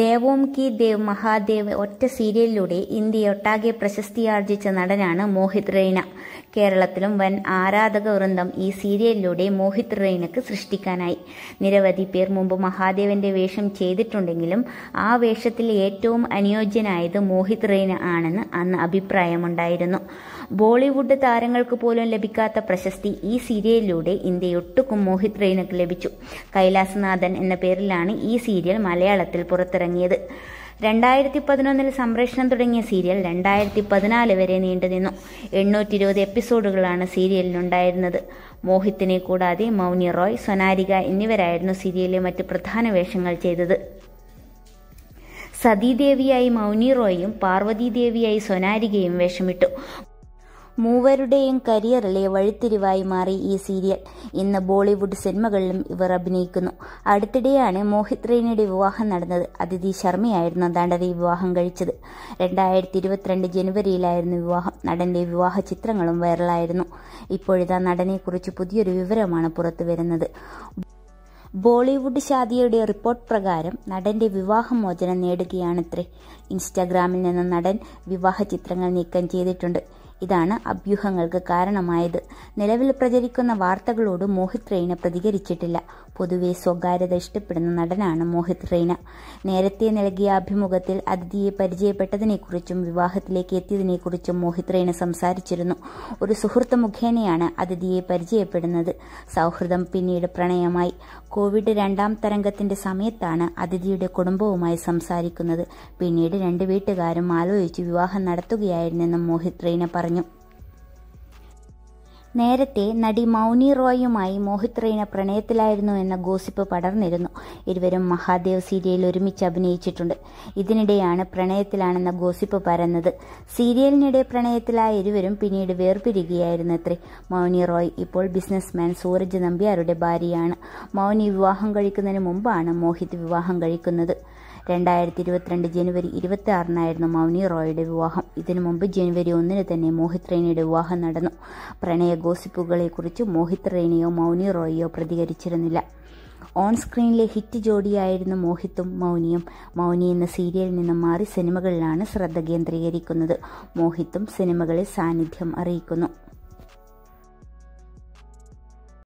ദേവോം കി ദേവ് മഹാദേവ് ഒറ്റ സീരിയലിലൂടെ ഇന്ത്യയൊട്ടാകെ പ്രശസ്തിയാർജിച്ച നടനാണ് മോഹിത് റെയ്ന കേരളത്തിലും വൻ ആരാധക വൃന്ദം ഈ സീരിയലിലൂടെ മോഹിത് റെയ്നക്ക് സൃഷ്ടിക്കാനായി നിരവധി പേർ മുമ്പ് മഹാദേവന്റെ വേഷം ചെയ്തിട്ടുണ്ടെങ്കിലും ആ വേഷത്തിൽ ഏറ്റവും അനുയോജ്യനായത് മോഹിത് റെയ്ന ആണെന്ന് അന്ന് അഭിപ്രായമുണ്ടായിരുന്നു ബോളിവുഡ് താരങ്ങൾക്ക് പോലും ലഭിക്കാത്ത പ്രശസ്തി ഈ സീരിയലിലൂടെ ഇന്ത്യയൊട്ടുക്കും മോഹിത് റെയ്നക്ക് ലഭിച്ചു കൈലാസനാഥൻ എന്ന പേരിലാണ് ഈ സീരിയൽ മലയാളത്തിൽ പുറത്തു പുറത്തിറങ്ങിയത് രണ്ടായിരത്തി പതിനൊന്നിൽ സംപ്രേഷണം തുടങ്ങിയ സീരിയൽ രണ്ടായിരത്തി പതിനാല് വരെ നിന്നു എണ്ണൂറ്റി ഇരുപത് എപ്പിസോഡുകളാണ് സീരിയലിനുണ്ടായിരുന്നത് മോഹിത്തിനെ കൂടാതെ മൗനി റോയ് സൊനാരിക എന്നിവരായിരുന്നു സീരിയലിലെ മറ്റ് പ്രധാന വേഷങ്ങൾ ചെയ്തത് സതീദേവിയായി മൗനി റോയും പാർവതീദേവിയായി സൊനാരികയും വേഷമിട്ടു മൂവരുടെയും കരിയറിലെ വഴിത്തിരിവായി മാറി ഈ സീരിയൽ ഇന്ന് ബോളിവുഡ് സിനിമകളിലും ഇവർ അഭിനയിക്കുന്നു അടുത്തിടെയാണ് മോഹിത് റെയ്നയുടെ വിവാഹം നടന്നത് അതിഥി ശർമ്മയായിരുന്നു നടനെ വിവാഹം കഴിച്ചത് രണ്ടായിരത്തി ഇരുപത്തിരണ്ട് ജനുവരിയിലായിരുന്നു വിവാഹം നടന്റെ വിവാഹ ചിത്രങ്ങളും വൈറലായിരുന്നു ഇപ്പോഴിതാ നടനെക്കുറിച്ച് പുതിയൊരു വിവരമാണ് പുറത്തുവരുന്നത് ബോളിവുഡ് ഷാദിയയുടെ റിപ്പോർട്ട് പ്രകാരം നടന്റെ വിവാഹമോചനം നേടുകയാണത്രേ ഇൻസ്റ്റാഗ്രാമിൽ നിന്ന് നടൻ വിവാഹ ചിത്രങ്ങൾ നീക്കം ചെയ്തിട്ടുണ്ട് ഇതാണ് അഭ്യൂഹങ്ങൾക്ക് കാരണമായത് നിലവിൽ പ്രചരിക്കുന്ന വാർത്തകളോട് മോഹിത് റെയ്ന പ്രതികരിച്ചിട്ടില്ല പൊതുവെ സ്വകാര്യത ഇഷ്ടപ്പെടുന്ന നടനാണ് മോഹിത് റെയ്ന നേരത്തെ നൽകിയ അഭിമുഖത്തിൽ അതിഥിയെ പരിചയപ്പെട്ടതിനെക്കുറിച്ചും വിവാഹത്തിലേക്ക് എത്തിയതിനെക്കുറിച്ചും മോഹിത് റെയ്ന സംസാരിച്ചിരുന്നു ഒരു സുഹൃത്ത് മുഖേനയാണ് അതിഥിയെ പരിചയപ്പെടുന്നത് സൗഹൃദം പിന്നീട് പ്രണയമായി കോവിഡ് രണ്ടാം തരംഗത്തിന്റെ സമയത്താണ് അതിഥിയുടെ കുടുംബവുമായി സംസാരിക്കുന്നത് പിന്നീട് രണ്ട് വീട്ടുകാരും ആലോചിച്ച് വിവാഹം നടത്തുകയായിരുന്നെന്നും മോഹിത് റെയ്ന പറഞ്ഞു പറഞ്ഞു നേരത്തെ നടി മൗനി റോയുമായി മോഹിത് റെയ്ന പ്രണയത്തിലായിരുന്നു എന്ന ഗോസിപ്പ് പടർന്നിരുന്നു ഇരുവരും മഹാദേവ് സീരിയലിൽ ഒരുമിച്ച് അഭിനയിച്ചിട്ടുണ്ട് ഇതിനിടെയാണ് പ്രണയത്തിലാണെന്ന ഗോസിപ്പ് പരന്നത് സീരിയലിനിടെ പ്രണയത്തിലായ ഇരുവരും പിന്നീട് വേർപിരികയായിരുന്നു അത്രേ മൗനി റോയ് ഇപ്പോൾ ബിസിനസ്മാൻ സൂരജ് നമ്പ്യാരുടെ ഭാര്യയാണ് മൗനി വിവാഹം കഴിക്കുന്നതിന് മുമ്പാണ് മോഹിത് വിവാഹം കഴിക്കുന്നത് രണ്ടായിരത്തി ഇരുപത്തിരണ്ട് ജനുവരി ഇരുപത്തി ആറിനായിരുന്നു മൗനി റോയുടെ വിവാഹം ഇതിനു മുമ്പ് ജനുവരി ഒന്നിന് തന്നെ മോഹിത് റെയ്നിയുടെ വിവാഹം നടന്നു പ്രണയ ഗോസിപ്പുകളെക്കുറിച്ച് മോഹിത് റെയ്നിയോ മൗനി റോയിയോ പ്രതികരിച്ചിരുന്നില്ല ഓൺ സ്ക്രീനിലെ ഹിറ്റ് ജോഡിയായിരുന്നു മോഹിത്തും മൗനിയും മൗനി എന്ന സീരിയലിൽ നിന്നും മാറി സിനിമകളിലാണ് ശ്രദ്ധ കേന്ദ്രീകരിക്കുന്നത് മോഹിത്തും സിനിമകളിൽ സാന്നിധ്യം അറിയിക്കുന്നു